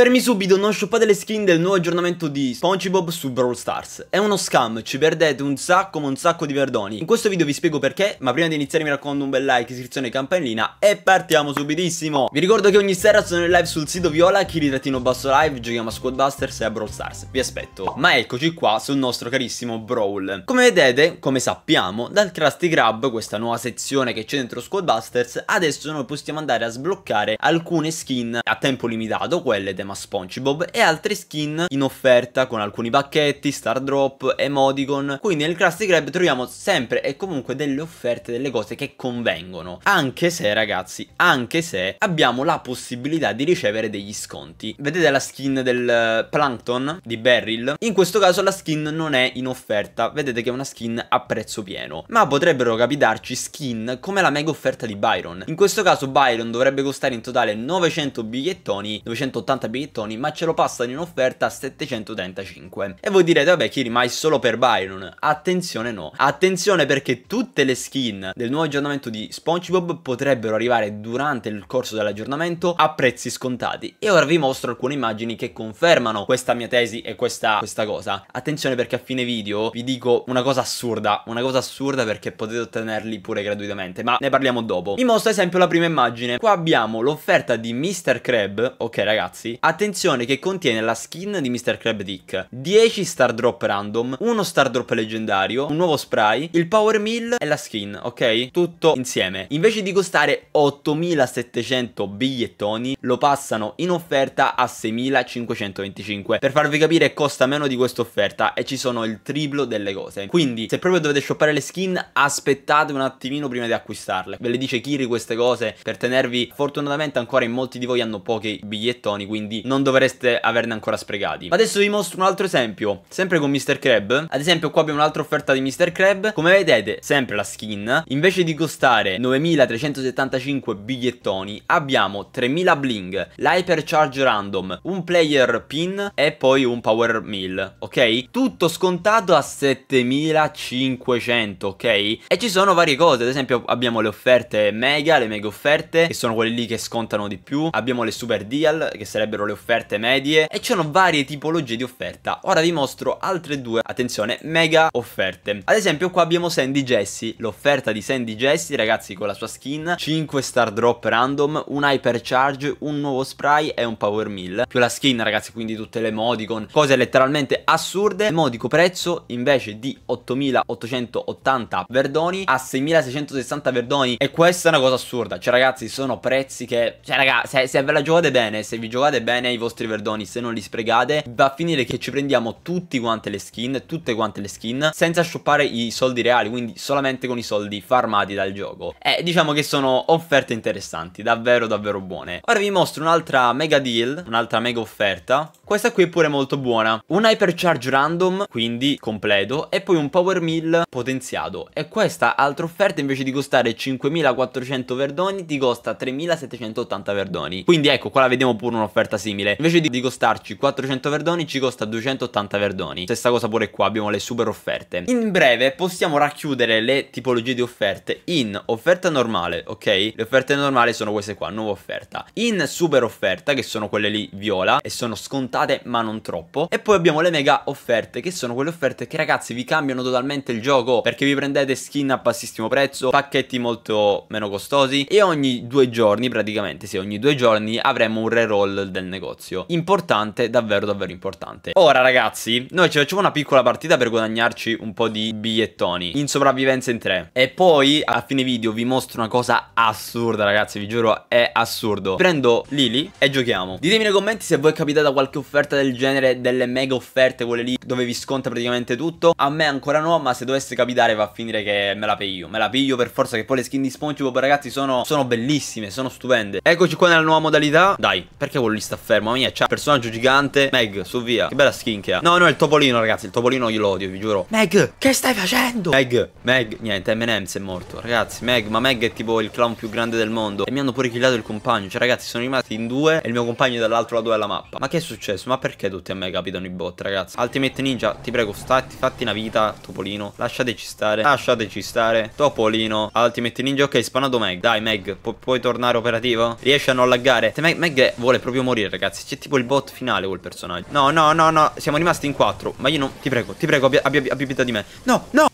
Fermi subito, non shoppate le skin del nuovo aggiornamento di Spongebob su Brawl Stars. È uno scam, ci perdete un sacco ma un sacco di perdoni. In questo video vi spiego perché, ma prima di iniziare mi raccomando un bel like, iscrizione e campanellina e partiamo subitissimo. Vi ricordo che ogni sera sono in live sul sito Viola, chili-basso live, giochiamo a Squadbusters e a Brawl Stars. Vi aspetto. Ma eccoci qua sul nostro carissimo Brawl. Come vedete, come sappiamo, dal Krusty Grab, questa nuova sezione che c'è dentro Squadbusters, adesso noi possiamo andare a sbloccare alcune skin a tempo limitato, quelle tematiche tema Spongebob e altre skin in offerta con alcuni pacchetti, star drop, emoticon. Quindi nel Krusty Krab troviamo sempre e comunque delle offerte, delle cose che convengono. Anche se ragazzi, anche se abbiamo la possibilità di ricevere degli sconti. Vedete la skin del Plankton di Beryl? In questo caso la skin non è in offerta, vedete che è una skin a prezzo pieno. Ma potrebbero capitarci skin come la mega offerta di Byron. In questo caso Byron dovrebbe costare in totale 900 bigliettoni, 980 bigliettoni Beattoni, ma ce lo passano in offerta a 735. E voi direte, vabbè, Kiri, ma è solo per Byron. Attenzione no. Attenzione perché tutte le skin del nuovo aggiornamento di SpongeBob potrebbero arrivare durante il corso dell'aggiornamento a prezzi scontati. E ora vi mostro alcune immagini che confermano questa mia tesi e questa, questa cosa. Attenzione perché a fine video vi dico una cosa assurda, una cosa assurda perché potete ottenerli pure gratuitamente, ma ne parliamo dopo. Vi mostro ad esempio la prima immagine. Qua abbiamo l'offerta di Mr. Crab, ok ragazzi, Attenzione che contiene la skin di Mr. Crab Dick, 10 star drop random, uno star drop leggendario, un nuovo spray, il power mill e la skin, ok? Tutto insieme. Invece di costare 8700 bigliettoni, lo passano in offerta a 6525. Per farvi capire costa meno di questa offerta e ci sono il triplo delle cose. Quindi se proprio dovete shoppare le skin, aspettate un attimino prima di acquistarle. Ve le dice Kiri queste cose per tenervi fortunatamente ancora in molti di voi hanno pochi bigliettoni, quindi quindi non dovreste averne ancora sprecati. Ma adesso vi mostro un altro esempio, sempre con Mr. Crab. Ad esempio qua abbiamo un'altra offerta di Mr. Crab, come vedete sempre la skin, invece di costare 9375 bigliettoni abbiamo 3000 bling, l'hypercharge random, un player pin e poi un power mill, ok? Tutto scontato a 7500, ok? E ci sono varie cose, ad esempio abbiamo le offerte mega, le mega offerte, che sono quelle lì che scontano di più, abbiamo le super deal, che sarebbero sarebbero le offerte medie e c'erano varie tipologie di offerta. Ora vi mostro altre due, attenzione, mega offerte. Ad esempio qua abbiamo Sandy Jesse, l'offerta di Sandy Jesse, ragazzi, con la sua skin, 5 star drop random, un hypercharge, un nuovo spray e un power mill. Più la skin, ragazzi, quindi tutte le modicon, cose letteralmente assurde. Modico prezzo invece di 8880 verdoni a 6660 verdoni e questa è una cosa assurda. Cioè ragazzi, sono prezzi che cioè ragazzi se, se ve la giocate bene, se vi giocate bene bene ai vostri verdoni se non li sprecate Va a finire che ci prendiamo tutti quante le skin, tutte quante le skin Senza shoppare i soldi reali, quindi solamente con i soldi farmati dal gioco E diciamo che sono offerte interessanti, davvero davvero buone Ora vi mostro un'altra mega deal, un'altra mega offerta Questa qui è pure molto buona Un hypercharge random, quindi completo E poi un power mill potenziato E questa altra offerta invece di costare 5400 verdoni ti costa 3780 verdoni Quindi ecco qua la vediamo pure un'offerta simile. Invece di, costarci 400 verdoni ci costa 280 verdoni. Stessa cosa pure qua, abbiamo le super offerte. In breve possiamo racchiudere le tipologie di offerte in offerta normale, ok? Le offerte normali sono queste qua, nuova offerta. In super offerta, che sono quelle lì viola, e sono scontate ma non troppo. E poi abbiamo le mega offerte, che sono quelle offerte che ragazzi vi cambiano totalmente il gioco, perché vi prendete skin a bassissimo prezzo, pacchetti molto meno costosi, e ogni due giorni praticamente, sì, ogni due giorni avremo un reroll del negozio. Importante, davvero davvero importante. Ora ragazzi, noi ci facciamo una piccola partita per guadagnarci un po' di bigliettoni in sopravvivenza in tre. E poi a fine video vi mostro una cosa assurda ragazzi, vi giuro è assurdo. Prendo Lily e giochiamo. Ditemi nei commenti se a voi è capitata qualche offerta del genere, delle mega offerte, quelle lì dove vi sconta praticamente tutto. A me ancora no, ma se dovesse capitare va a finire che me la piglio. Me la piglio per forza che poi le skin di SpongeBob ragazzi sono, sono bellissime, sono stupende. Eccoci qua nella nuova modalità. Dai, perché quello lì sta affermo. Mia c'ha personaggio gigante. Meg, su via. Che bella skin che ha. No, no, il topolino, ragazzi. Il topolino glielo odio, vi giuro. Meg, che stai facendo? Meg, Meg, niente, M&M's è morto. Ragazzi, Meg, ma Meg è tipo il clown più grande del mondo. E mi hanno pure killato il compagno. Cioè, ragazzi, sono rimasti in due. E il mio compagno è dall'altro lato della mappa. Ma che è successo? Ma perché tutti a me capitano i bot, ragazzi? Ultimate Ninja, ti prego, stati, fatti una vita, topolino. Lasciateci stare. Lasciateci stare. Topolino. Ultimate Ninja, ok, spanato Meg. Dai, Meg, pu puoi tornare operativo? Riesci a non laggare? Se Meg, Meg vuole proprio morire morire, ragazzi. C'è tipo il bot finale col personaggio. No, no, no, no. Siamo rimasti in quattro. Ma io non... Ti prego, ti prego, abbi, abbi, abbi pietà di me. No, no.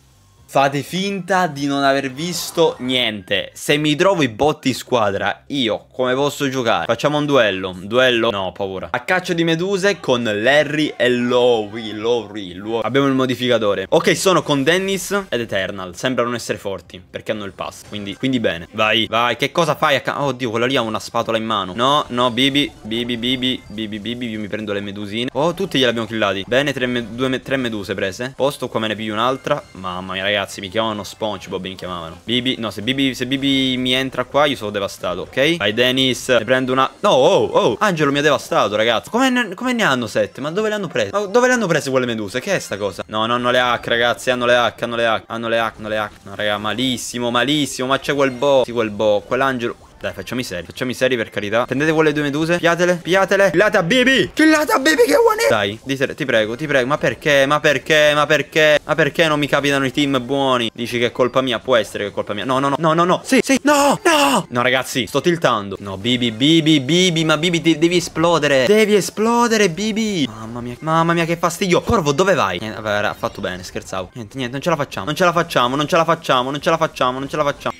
Fate finta di non aver visto niente. Se mi trovo i botti in squadra, io come posso giocare? Facciamo un duello. Un duello? No, paura. A caccia di meduse con Larry e Lowry. Lowry. Lowry. Abbiamo il modificatore. Ok, sono con Dennis ed Eternal. Sembrano essere forti perché hanno il pass. Quindi, quindi bene. Vai, vai. Che cosa fai? A Oddio, quella lì ha una spatola in mano. No, no, Bibi. Bibi, Bibi, Bibi, Bibi. Io mi prendo le medusine. Oh, tutti gliel'abbiamo killati. Bene, tre, me due, me tre meduse prese. Posto, qua me ne piglio un'altra. Mamma mia, ragazzi ragazzi, mi chiamavano Spongebob, mi chiamavano. Bibi, no, se Bibi, se Bibi mi entra qua io sono devastato, ok? Vai Dennis, ne prendo una... No, oh, oh, Angelo mi ha devastato, ragazzi. Come ne, come ne hanno sette? Ma dove le hanno prese? Ma dove le hanno prese quelle meduse? Che è sta cosa? No, no, hanno le H, ragazzi, hanno le H, hanno le H, hanno le H, hanno le H. No, raga, malissimo, malissimo, ma c'è quel bo. Sì, quel bo, quell'angelo... Dai, facciamo i seri. Facciamo i seri, per carità. Prendete voi le due meduse. Piatele, piatele. Killata, baby. Killata, baby, che buone. Dai, ditele, ti prego, ti prego. Ma perché? Ma perché? Ma perché? Ma perché non mi capitano i team buoni? Dici che è colpa mia? Può essere che è colpa mia. No, no, no, no, no, no. Sì, sì. No, no. No, ragazzi, sto tiltando. No, Bibi, Bibi, Bibi. Ma Bibi, devi esplodere. Devi esplodere, Bibi. Mamma mia, mamma mia, che fastidio. Corvo, dove vai? Eh, vabbè, ha fatto bene, scherzavo. Niente, niente, non ce la facciamo. Non ce la facciamo, non ce la facciamo, non ce la facciamo, non ce la facciamo.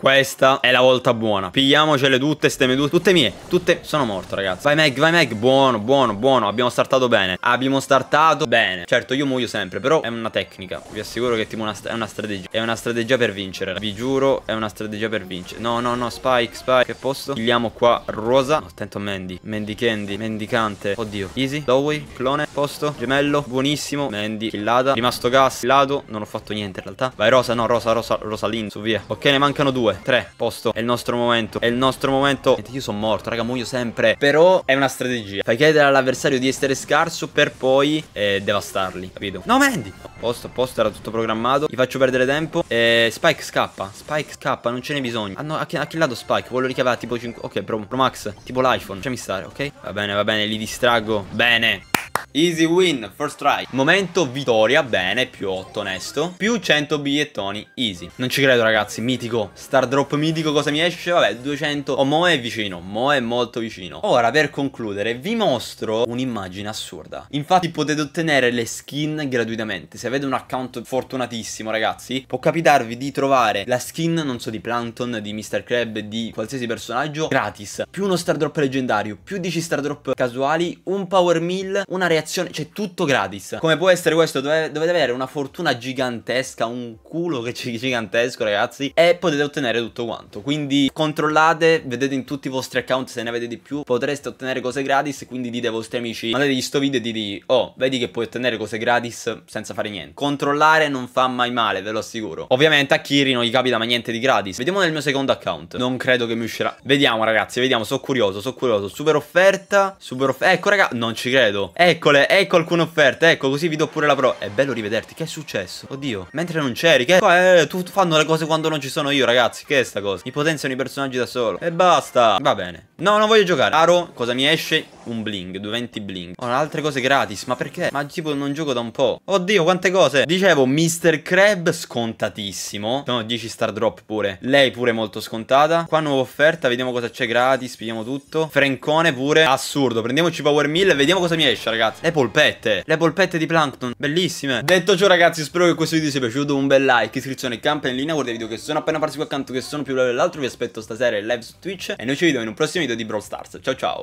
Questa è la volta buona. Pigliamocele tutte, ste medute. Tutte mie. Tutte. Sono morto, ragazzi. Vai, Meg, vai, Meg. Buono, buono, buono. Abbiamo startato bene. Abbiamo startato bene. Certo, io muoio sempre. Però è una tecnica. Vi assicuro che è tipo una, è una strategia. È una strategia per vincere. Vi giuro, è una strategia per vincere. No, no, no. Spike, Spike. Che posto? Pigliamo qua Rosa. Attento a Mandy. Mandy Candy. Mendicante. Oddio. Easy. Lowey. Clone. Posto. Gemello. Buonissimo. Mandy. Killata. Rimasto gas. Killato. Non ho fatto niente in realtà. Vai, Rosa. No, Rosa, Rosa, Rosalyn. Su via. Ok, ne mancano due due, tre, posto. È il nostro momento, è il nostro momento. io sono morto, raga, muoio sempre. Però è una strategia. Fai chiedere all'avversario di essere scarso per poi eh, devastarli, capito? No, Mandy! A posto, a posto, era tutto programmato. Gli faccio perdere tempo. Eh, Spike scappa, Spike scappa, non ce n'è bisogno. Ah no, ha, ha killato Spike, voglio richiamare tipo 5... Ok, Pro, Pro Max, tipo l'iPhone, facciami stare, ok? Va bene, va bene, li distraggo. Bene, Easy win, first try. Momento vittoria, bene, più 8 onesto. Più 100 bigliettoni, easy. Non ci credo ragazzi, mitico. Star drop mitico cosa mi esce? Vabbè, 200. Oh, Mo è vicino, Mo è molto vicino. Ora, per concludere, vi mostro un'immagine assurda. Infatti potete ottenere le skin gratuitamente. Se avete un account fortunatissimo ragazzi, può capitarvi di trovare la skin, non so, di Plankton, di Mr. Crab, di qualsiasi personaggio gratis. Più uno star drop leggendario, più 10 star drop casuali, un power mill, una reazione variazione, cioè tutto gratis. Come può essere questo? Dove, dovete avere una fortuna gigantesca, un culo che c'è gigantesco ragazzi e potete ottenere tutto quanto. Quindi controllate, vedete in tutti i vostri account se ne avete di più, potreste ottenere cose gratis, quindi dite ai vostri amici, mandategli sto video e dite, oh, vedi che puoi ottenere cose gratis senza fare niente. Controllare non fa mai male, ve lo assicuro. Ovviamente a Kiri non gli capita mai niente di gratis. Vediamo nel mio secondo account. Non credo che mi uscirà. Vediamo ragazzi, vediamo, sono curioso, sono curioso. Super offerta, super offerta. Ecco ragazzi. non ci credo. Ecco Eccole, ecco alcune offerte, ecco, così vi do pure la pro. È bello rivederti, che è successo? Oddio, mentre non c'eri, che... Eh, tu fanno le cose quando non ci sono io, ragazzi, che è sta cosa? Mi potenziano i personaggi da solo. E basta. Va bene. No, non voglio giocare. Aro, cosa mi esce? un bling, 20 bling. Ho oh, altre cose gratis, ma perché? Ma tipo non gioco da un po'. Oddio, quante cose. Dicevo, Mr. Crab scontatissimo. Sono 10 star drop pure. Lei pure molto scontata. Qua nuova offerta, vediamo cosa c'è gratis, vediamo tutto. Frencone pure, assurdo. Prendiamoci Power 1000 e vediamo cosa mi esce, ragazzi. Le polpette, le polpette di Plankton, bellissime. Detto ciò, ragazzi, spero che questo video sia piaciuto. Un bel like, iscrizione, campanellina, Guardate i video che sono appena apparsi qua accanto che sono più bravo dell'altro. Vi aspetto stasera in live su Twitch e noi ci vediamo in un prossimo video di Brawl Stars. Ciao ciao.